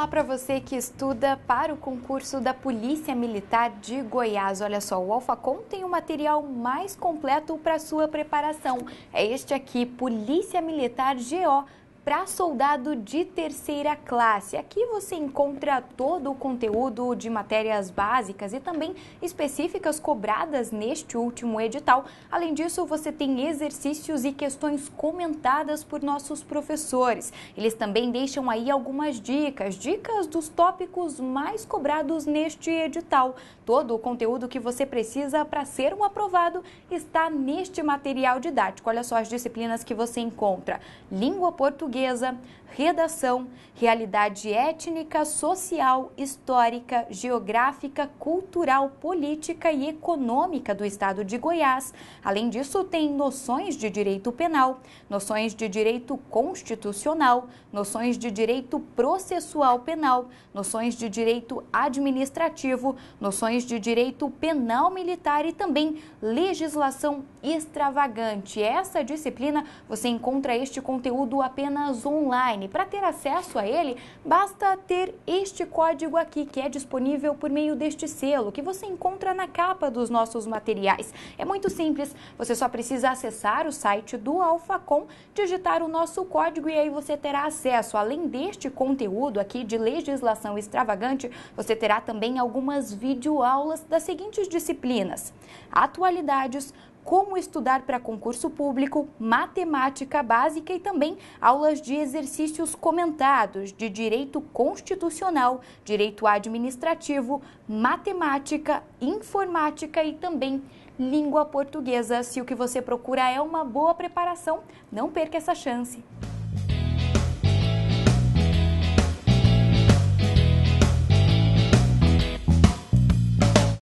falar para você que estuda para o concurso da Polícia Militar de Goiás. Olha só, o Alfacom tem o um material mais completo para sua preparação. É este aqui, Polícia Militar GO para soldado de terceira classe. Aqui você encontra todo o conteúdo de matérias básicas e também específicas cobradas neste último edital. Além disso, você tem exercícios e questões comentadas por nossos professores. Eles também deixam aí algumas dicas, dicas dos tópicos mais cobrados neste edital. Todo o conteúdo que você precisa para ser um aprovado está neste material didático. Olha só as disciplinas que você encontra: língua portuguesa portuguesa, redação, realidade étnica, social, histórica, geográfica, cultural, política e econômica do estado de Goiás. Além disso, tem noções de direito penal, noções de direito constitucional, noções de direito processual penal, noções de direito administrativo, noções de direito penal militar e também legislação extravagante. Essa disciplina você encontra este conteúdo apenas online online. Para ter acesso a ele, basta ter este código aqui, que é disponível por meio deste selo, que você encontra na capa dos nossos materiais. É muito simples, você só precisa acessar o site do Alfacom, digitar o nosso código e aí você terá acesso, além deste conteúdo aqui de legislação extravagante, você terá também algumas videoaulas das seguintes disciplinas: atualidades, como estudar para concurso público, matemática básica e também aulas de exercícios comentados de direito constitucional, direito administrativo, matemática, informática e também língua portuguesa. Se o que você procura é uma boa preparação, não perca essa chance.